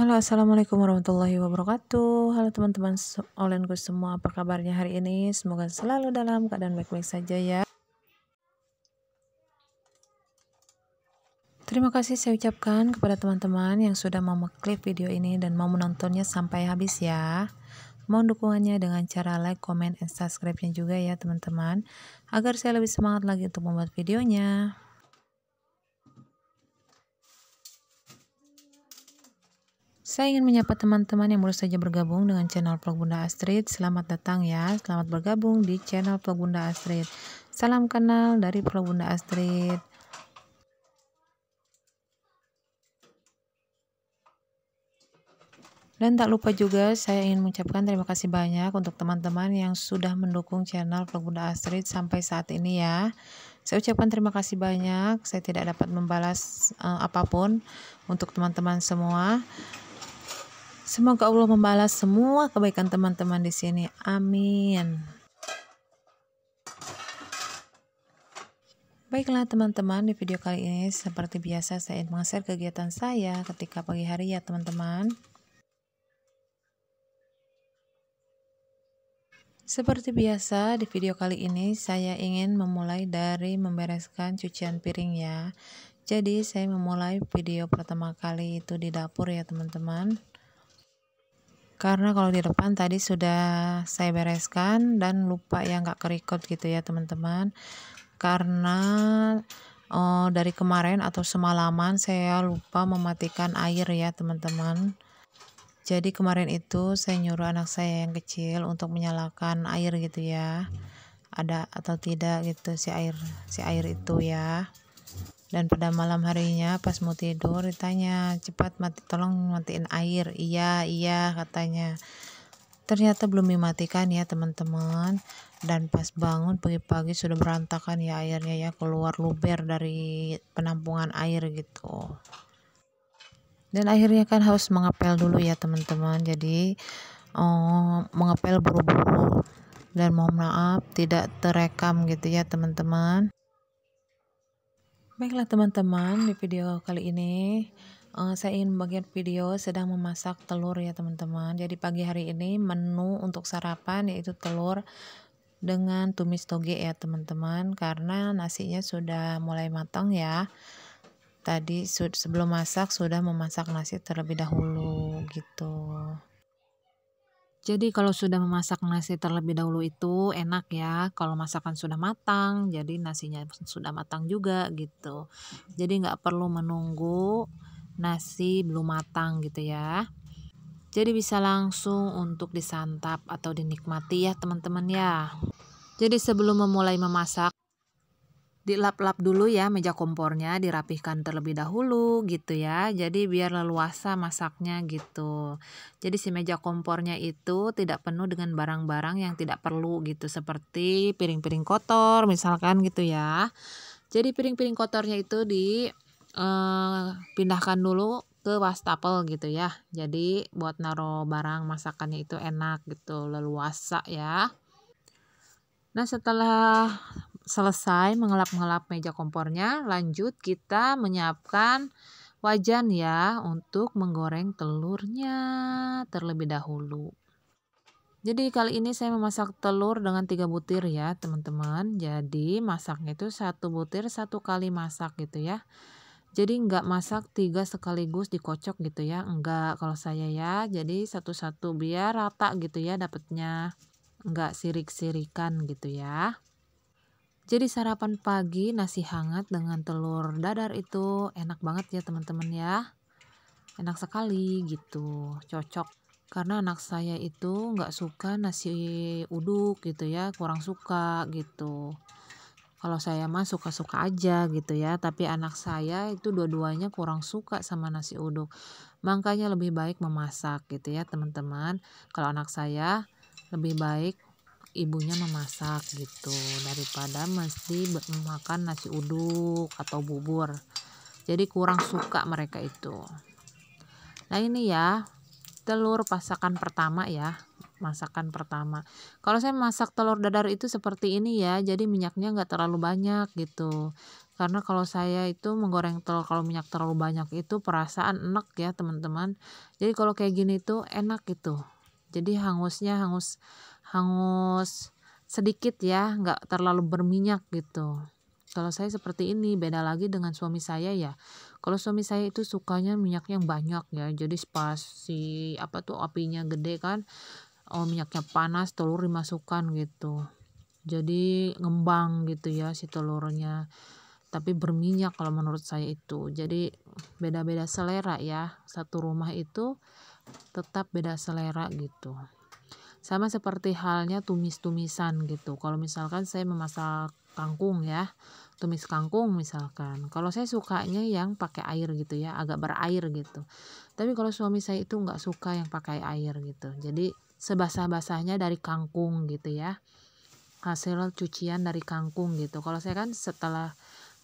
Halo assalamualaikum warahmatullahi wabarakatuh Halo teman-teman onlineku semua Apa kabarnya hari ini Semoga selalu dalam keadaan baik-baik saja ya Terima kasih saya ucapkan kepada teman-teman yang sudah mau mengklik video ini dan mau menontonnya sampai habis ya. Mohon dukungannya dengan cara like, comment, and subscribe-nya juga ya teman-teman. Agar saya lebih semangat lagi untuk membuat videonya. Saya ingin menyapa teman-teman yang baru saja bergabung dengan channel Vlog Bunda Astrid. Selamat datang ya, selamat bergabung di channel Vlog Bunda Astrid. Salam kenal dari Vlog Bunda Astrid. Dan tak lupa juga saya ingin mengucapkan terima kasih banyak untuk teman-teman yang sudah mendukung channel Vlog Bunda Astrid sampai saat ini ya. Saya ucapkan terima kasih banyak. Saya tidak dapat membalas uh, apapun untuk teman-teman semua. Semoga Allah membalas semua kebaikan teman-teman di sini. Amin. Baiklah teman-teman, di video kali ini seperti biasa saya ingin meng-share kegiatan saya ketika pagi hari ya teman-teman. Seperti biasa, di video kali ini saya ingin memulai dari membereskan cucian piring ya. Jadi, saya memulai video pertama kali itu di dapur ya, teman-teman karena kalau di depan tadi sudah saya bereskan dan lupa yang nggak kerikut gitu ya teman-teman karena oh, dari kemarin atau semalaman saya lupa mematikan air ya teman-teman jadi kemarin itu saya nyuruh anak saya yang kecil untuk menyalakan air gitu ya ada atau tidak gitu si air si air itu ya dan pada malam harinya pas mau tidur ditanya, "Cepat mati, tolong matiin air." "Iya, iya," katanya. Ternyata belum dimatikan ya, teman-teman. Dan pas bangun pagi-pagi sudah berantakan ya airnya ya, keluar luber dari penampungan air gitu. Dan akhirnya kan harus mengepel dulu ya, teman-teman. Jadi oh, mengepel buru-buru dan mohon maaf tidak terekam gitu ya teman-teman Baiklah teman-teman, di video kali ini uh, saya ingin bagian video sedang memasak telur ya teman-teman. Jadi pagi hari ini menu untuk sarapan yaitu telur dengan tumis toge ya teman-teman karena nasinya sudah mulai matang ya. Tadi sebelum masak sudah memasak nasi terlebih dahulu gitu. Jadi kalau sudah memasak nasi terlebih dahulu itu enak ya, kalau masakan sudah matang, jadi nasinya sudah matang juga gitu. Jadi nggak perlu menunggu nasi belum matang gitu ya. Jadi bisa langsung untuk disantap atau dinikmati ya teman-teman ya. Jadi sebelum memulai memasak, dilap-lap dulu ya meja kompornya dirapihkan terlebih dahulu gitu ya jadi biar leluasa masaknya gitu jadi si meja kompornya itu tidak penuh dengan barang-barang yang tidak perlu gitu seperti piring-piring kotor misalkan gitu ya jadi piring-piring kotornya itu dipindahkan eh, dulu ke wastafel gitu ya jadi buat naro barang masakannya itu enak gitu leluasa ya nah setelah selesai mengelap-ngelap meja kompornya, lanjut kita menyiapkan wajan ya untuk menggoreng telurnya terlebih dahulu. Jadi kali ini saya memasak telur dengan 3 butir ya teman-teman. Jadi masaknya itu satu butir satu kali masak gitu ya. Jadi nggak masak tiga sekaligus dikocok gitu ya. Enggak kalau saya ya. Jadi satu-satu biar rata gitu ya dapatnya. Enggak sirik-sirikan gitu ya. Jadi sarapan pagi nasi hangat dengan telur dadar itu enak banget ya teman-teman ya. Enak sekali gitu, cocok. Karena anak saya itu nggak suka nasi uduk gitu ya, kurang suka gitu. Kalau saya mah suka-suka aja gitu ya, tapi anak saya itu dua-duanya kurang suka sama nasi uduk. Makanya lebih baik memasak gitu ya teman-teman. Kalau anak saya lebih baik ibunya memasak gitu daripada mesti makan nasi uduk atau bubur jadi kurang suka mereka itu nah ini ya telur pasakan pertama ya masakan pertama kalau saya masak telur dadar itu seperti ini ya jadi minyaknya nggak terlalu banyak gitu karena kalau saya itu menggoreng telur kalau minyak terlalu banyak itu perasaan enak ya teman-teman jadi kalau kayak gini tuh enak gitu jadi hangusnya hangus hangus sedikit ya, nggak terlalu berminyak gitu. Kalau saya seperti ini, beda lagi dengan suami saya ya. Kalau suami saya itu sukanya minyaknya banyak ya, jadi spasi apa tuh apinya gede kan, oh minyaknya panas, telur dimasukkan gitu. Jadi ngembang gitu ya si telurnya. Tapi berminyak kalau menurut saya itu. Jadi beda-beda selera ya. Satu rumah itu tetap beda selera gitu. Sama seperti halnya tumis-tumisan gitu. Kalau misalkan saya memasak kangkung ya, tumis kangkung misalkan. Kalau saya sukanya yang pakai air gitu ya, agak berair gitu. Tapi kalau suami saya itu nggak suka yang pakai air gitu. Jadi sebasah-basahnya dari kangkung gitu ya. Hasil cucian dari kangkung gitu. Kalau saya kan setelah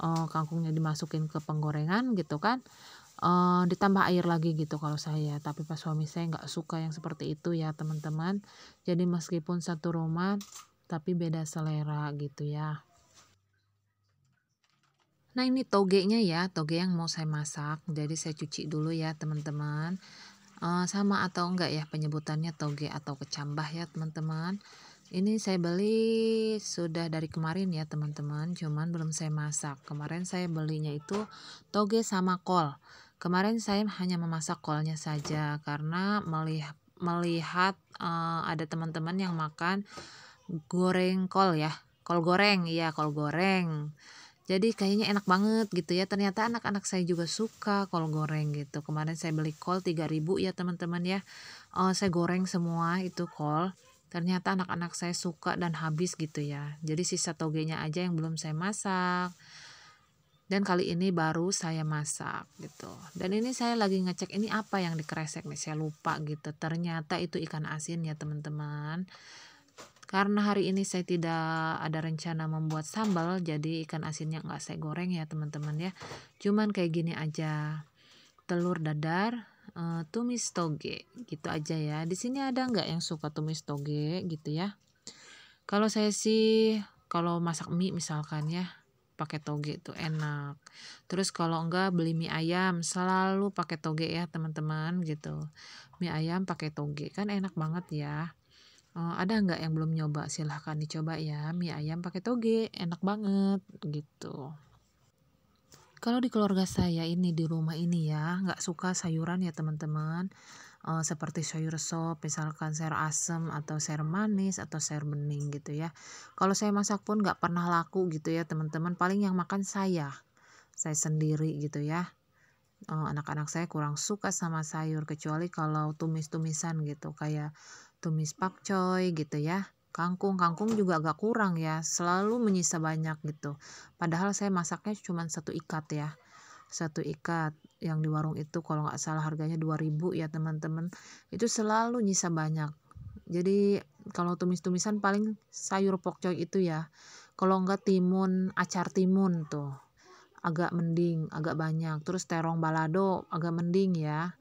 uh, kangkungnya dimasukin ke penggorengan gitu kan uh, ditambah air lagi gitu kalau saya tapi pas suami saya nggak suka yang seperti itu ya teman-teman jadi meskipun satu rumah tapi beda selera gitu ya nah ini toge nya ya toge yang mau saya masak jadi saya cuci dulu ya teman-teman uh, sama atau enggak ya penyebutannya toge atau kecambah ya teman-teman ini saya beli sudah dari kemarin ya teman-teman cuman belum saya masak kemarin saya belinya itu toge sama kol kemarin saya hanya memasak kolnya saja karena melihat melihat uh, ada teman-teman yang makan goreng kol ya kol goreng iya kol goreng jadi kayaknya enak banget gitu ya ternyata anak-anak saya juga suka kol goreng gitu kemarin saya beli kol 3000 ya teman-teman ya uh, saya goreng semua itu kol ternyata anak-anak saya suka dan habis gitu ya. Jadi sisa togenya aja yang belum saya masak. Dan kali ini baru saya masak gitu. Dan ini saya lagi ngecek ini apa yang dikeresek nih, saya lupa gitu. Ternyata itu ikan asin ya teman-teman. Karena hari ini saya tidak ada rencana membuat sambal, jadi ikan asinnya nggak saya goreng ya teman-teman ya. Cuman kayak gini aja, telur dadar, Eh, tumis toge gitu aja ya di sini ada nggak yang suka tumis toge gitu ya kalau saya sih kalau masak mie misalkan ya pakai toge itu enak terus kalau enggak beli mie ayam selalu pakai toge ya teman-teman gitu mie ayam pakai toge kan enak banget ya uh, ada nggak yang belum nyoba silahkan dicoba ya mie ayam pakai toge enak banget gitu kalau di keluarga saya ini di rumah ini ya, nggak suka sayuran ya teman-teman. e, seperti sayur sop, misalkan sayur asem atau sayur manis atau sayur bening gitu ya. Kalau saya masak pun nggak pernah laku gitu ya teman-teman. Paling yang makan saya, saya sendiri gitu ya. anak eh, anak-anak saya kurang suka sama sayur kecuali kalau tumis-tumisan gitu kayak tumis pakcoy gitu ya kangkung kangkung juga agak kurang ya selalu menyisa banyak gitu padahal saya masaknya cuma satu ikat ya satu ikat yang di warung itu kalau nggak salah harganya 2000 ya teman-teman itu selalu nyisa banyak jadi kalau tumis-tumisan paling sayur pokcoy itu ya kalau nggak timun acar timun tuh agak mending agak banyak terus terong balado agak mending ya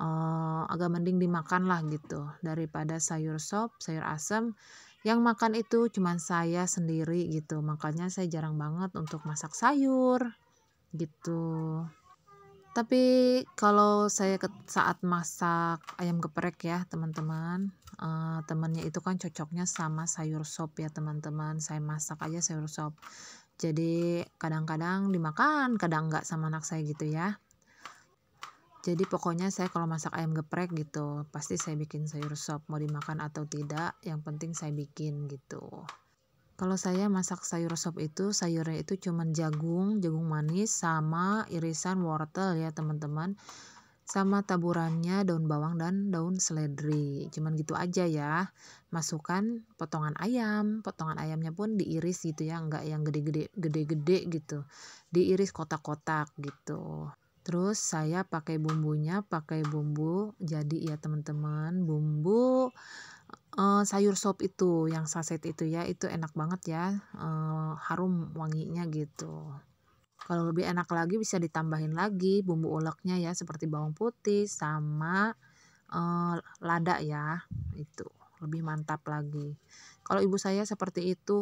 uh, agak mending dimakan lah gitu daripada sayur sop sayur asem yang makan itu cuma saya sendiri gitu makanya saya jarang banget untuk masak sayur gitu tapi kalau saya ke, saat masak ayam geprek ya teman-teman uh, eh, temennya itu kan cocoknya sama sayur sop ya teman-teman saya masak aja sayur sop jadi kadang-kadang dimakan kadang nggak sama anak saya gitu ya jadi pokoknya saya kalau masak ayam geprek gitu pasti saya bikin sayur sop mau dimakan atau tidak yang penting saya bikin gitu kalau saya masak sayur sop itu sayurnya itu cuman jagung jagung manis sama irisan wortel ya teman-teman sama taburannya daun bawang dan daun seledri cuman gitu aja ya masukkan potongan ayam potongan ayamnya pun diiris gitu ya nggak yang gede-gede gede-gede gitu diiris kotak-kotak gitu terus saya pakai bumbunya pakai bumbu jadi ya teman-teman bumbu uh, sayur sop itu yang saset itu ya itu enak banget ya uh, harum wanginya gitu kalau lebih enak lagi bisa ditambahin lagi bumbu uleknya ya seperti bawang putih sama uh, lada ya itu lebih mantap lagi. Kalau ibu saya seperti itu,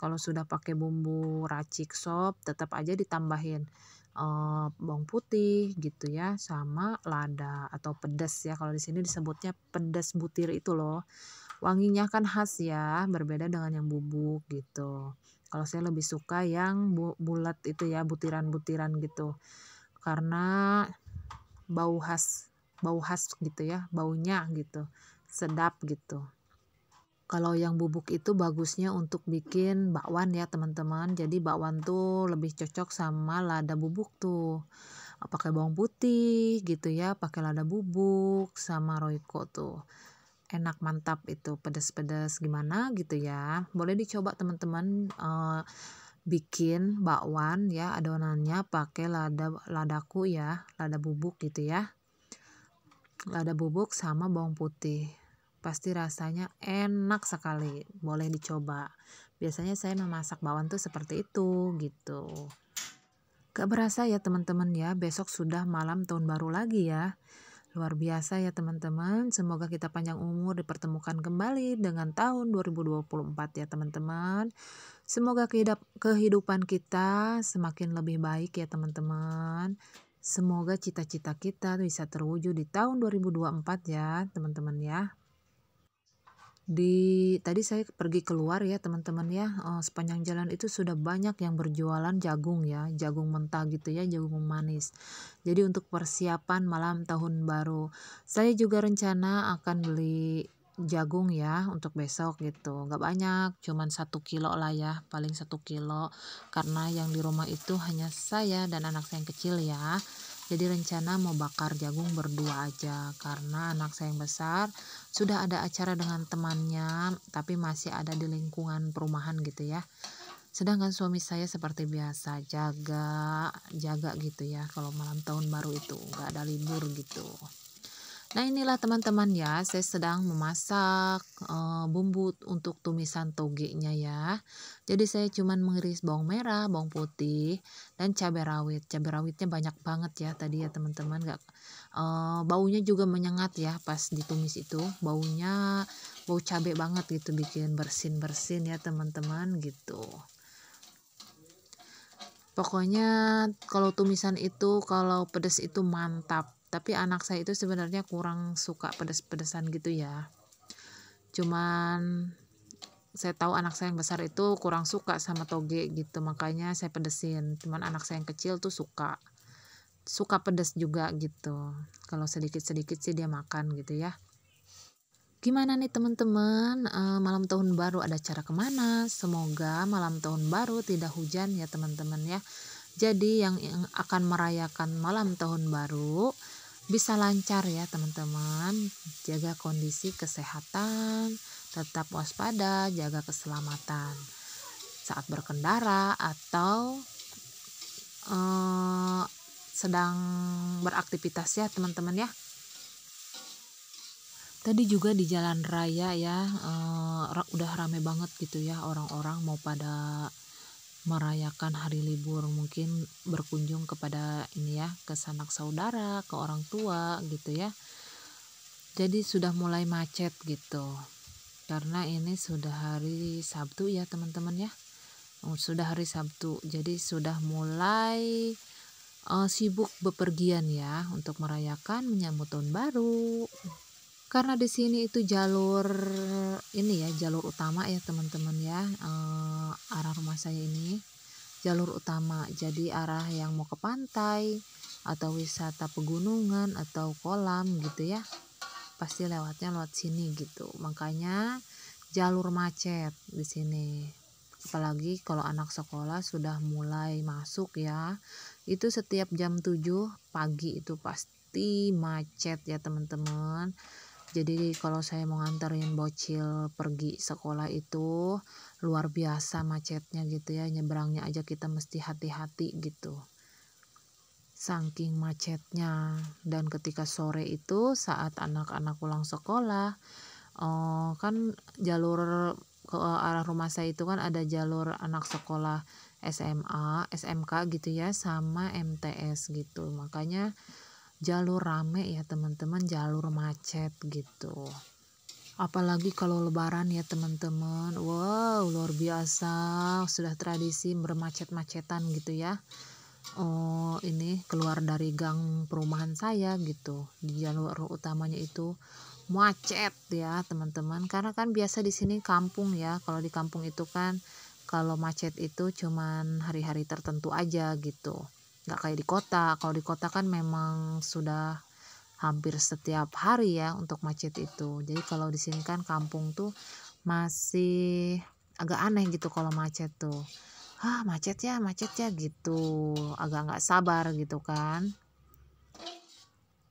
kalau sudah pakai bumbu racik sop, tetap aja ditambahin Eh, bawang putih gitu ya sama lada atau pedas ya kalau di sini disebutnya pedas butir itu loh wanginya kan khas ya berbeda dengan yang bubuk gitu kalau saya lebih suka yang bu bulat itu ya butiran-butiran gitu karena bau khas bau khas gitu ya baunya gitu sedap gitu kalau yang bubuk itu bagusnya untuk bikin bakwan ya teman-teman jadi bakwan tuh lebih cocok sama lada bubuk tuh ah, pakai bawang putih gitu ya pakai lada bubuk sama roiko tuh enak mantap itu pedas-pedas gimana gitu ya boleh dicoba teman-teman uh, bikin bakwan ya adonannya pakai lada ladaku ya lada bubuk gitu ya lada bubuk sama bawang putih pasti rasanya enak sekali boleh dicoba biasanya saya memasak bawang tuh seperti itu gitu gak berasa ya teman-teman ya besok sudah malam tahun baru lagi ya luar biasa ya teman-teman semoga kita panjang umur dipertemukan kembali dengan tahun 2024 ya teman-teman semoga kehidupan kita semakin lebih baik ya teman-teman Semoga cita-cita kita bisa terwujud di tahun 2024 ya, teman-teman ya di tadi saya pergi keluar ya teman-teman ya uh, sepanjang jalan itu sudah banyak yang berjualan jagung ya jagung mentah gitu ya jagung manis jadi untuk persiapan malam tahun baru saya juga rencana akan beli jagung ya untuk besok gitu nggak banyak cuman satu kilo lah ya paling satu kilo karena yang di rumah itu hanya saya dan anak saya yang kecil ya jadi rencana mau bakar jagung berdua aja karena anak saya yang besar sudah ada acara dengan temannya tapi masih ada di lingkungan perumahan gitu ya. Sedangkan suami saya seperti biasa jaga jaga gitu ya kalau malam tahun baru itu nggak ada libur gitu. Nah inilah teman-teman ya, saya sedang memasak e, bumbu untuk tumisan toge-nya ya. Jadi saya cuman mengiris bawang merah, bawang putih, dan cabai rawit. Cabai rawitnya banyak banget ya tadi ya teman-teman. Gak e, eh, baunya juga menyengat ya pas ditumis itu. Baunya bau cabai banget gitu bikin bersin-bersin ya teman-teman gitu. Pokoknya kalau tumisan itu kalau pedas itu mantap tapi anak saya itu sebenarnya kurang suka pedes-pedesan gitu ya cuman saya tahu anak saya yang besar itu kurang suka sama toge gitu makanya saya pedesin cuman anak saya yang kecil tuh suka suka pedas juga gitu. Kalau sedikit-sedikit sih dia makan gitu ya. Gimana nih teman-teman, eh, malam tahun baru ada cara kemana? Semoga malam tahun baru tidak hujan ya teman-teman ya. Jadi yang akan merayakan malam tahun baru, bisa lancar ya teman-teman. Jaga kondisi kesehatan, tetap waspada, jaga keselamatan saat berkendara atau uh, sedang beraktivitas ya teman-teman ya. Tadi juga di jalan raya ya, uh, udah rame banget gitu ya orang-orang mau pada merayakan hari libur mungkin berkunjung kepada ini ya ke sanak saudara ke orang tua gitu ya jadi sudah mulai macet gitu karena ini sudah hari Sabtu ya teman-teman ya oh, sudah hari Sabtu jadi sudah mulai uh, sibuk bepergian ya untuk merayakan menyambut tahun baru karena di sini itu jalur ini ya jalur utama ya teman-teman ya eh, arah rumah saya ini jalur utama jadi arah yang mau ke pantai atau wisata pegunungan atau kolam gitu ya pasti lewatnya lewat sini gitu makanya jalur macet di sini apalagi kalau anak sekolah sudah mulai masuk ya itu setiap jam 7 pagi itu pasti macet ya teman-teman jadi kalau saya mau nganterin bocil pergi sekolah itu luar biasa macetnya gitu ya nyebrangnya aja kita mesti hati-hati gitu saking macetnya dan ketika sore itu saat anak-anak pulang sekolah oh, kan jalur ke arah rumah saya itu kan ada jalur anak sekolah SMA, SMK gitu ya sama MTS gitu makanya jalur rame ya teman-teman jalur macet gitu apalagi kalau lebaran ya teman-teman wow luar biasa sudah tradisi bermacet-macetan gitu ya oh ini keluar dari gang perumahan saya gitu di jalur utamanya itu macet ya teman-teman karena kan biasa di sini kampung ya kalau di kampung itu kan kalau macet itu cuman hari-hari tertentu aja gitu nggak kayak di kota kalau di kota kan memang sudah hampir setiap hari ya untuk macet itu jadi kalau di sini kan kampung tuh masih agak aneh gitu kalau macet tuh ah macet ya macet ya gitu agak nggak sabar gitu kan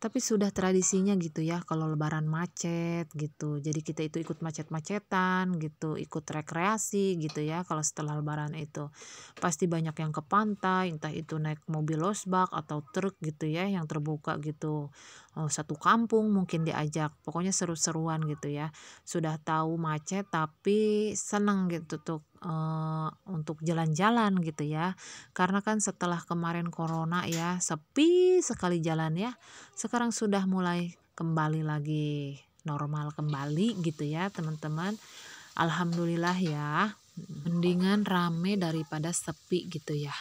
tapi sudah tradisinya gitu ya kalau lebaran macet gitu jadi kita itu ikut macet-macetan gitu ikut rekreasi gitu ya kalau setelah lebaran itu pasti banyak yang ke pantai entah itu naik mobil losbak atau truk gitu ya yang terbuka gitu Eh, satu kampung mungkin diajak pokoknya seru-seruan gitu ya sudah tahu macet tapi seneng gitu tuh eh untuk jalan-jalan gitu ya karena kan setelah kemarin corona ya sepi sekali jalan ya sekarang sudah mulai kembali lagi normal kembali gitu ya teman-teman alhamdulillah ya hmm. mendingan rame daripada sepi gitu ya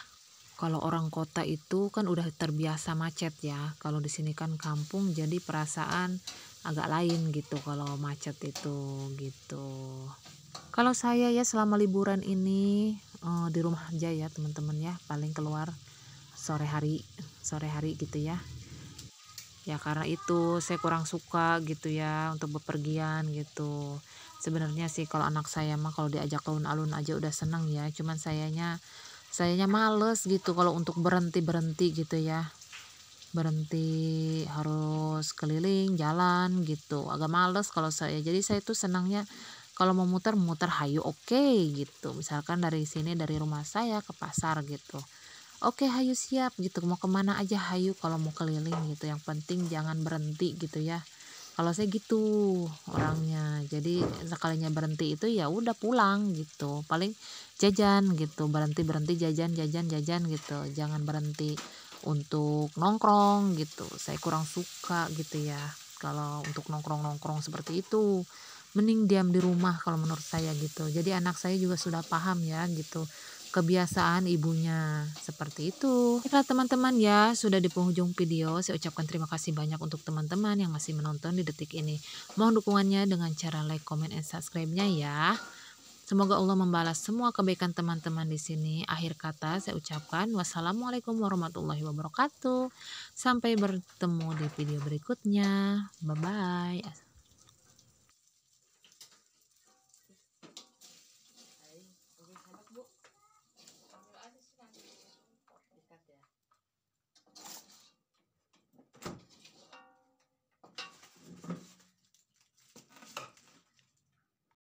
kalau orang kota itu kan udah terbiasa macet ya kalau di sini kan kampung jadi perasaan agak lain gitu kalau macet itu gitu kalau saya ya selama liburan ini uh, di rumah aja ya teman-teman ya paling keluar sore hari sore hari gitu ya ya karena itu saya kurang suka gitu ya untuk bepergian gitu sebenarnya sih kalau anak saya mah kalau diajak alun-alun aja udah seneng ya cuman sayanya sayanya males gitu kalau untuk berhenti-berhenti gitu ya berhenti harus keliling jalan gitu agak males kalau saya jadi saya tuh senangnya kalau mau muter muter hayu oke okay, gitu misalkan dari sini dari rumah saya ke pasar gitu oke okay, hayu siap gitu mau kemana aja hayu kalau mau keliling gitu yang penting jangan berhenti gitu ya kalau saya gitu orangnya jadi sekalinya berhenti itu ya udah pulang gitu paling jajan gitu berhenti berhenti jajan jajan jajan gitu jangan berhenti untuk nongkrong gitu saya kurang suka gitu ya kalau untuk nongkrong nongkrong seperti itu mending diam di rumah kalau menurut saya gitu jadi anak saya juga sudah paham ya gitu kebiasaan ibunya. Seperti itu. Baiklah teman-teman ya, sudah di penghujung video. Saya ucapkan terima kasih banyak untuk teman-teman yang masih menonton di detik ini. Mohon dukungannya dengan cara like, comment, and subscribe-nya ya. Semoga Allah membalas semua kebaikan teman-teman di sini. Akhir kata saya ucapkan wassalamualaikum warahmatullahi wabarakatuh. Sampai bertemu di video berikutnya. Bye-bye.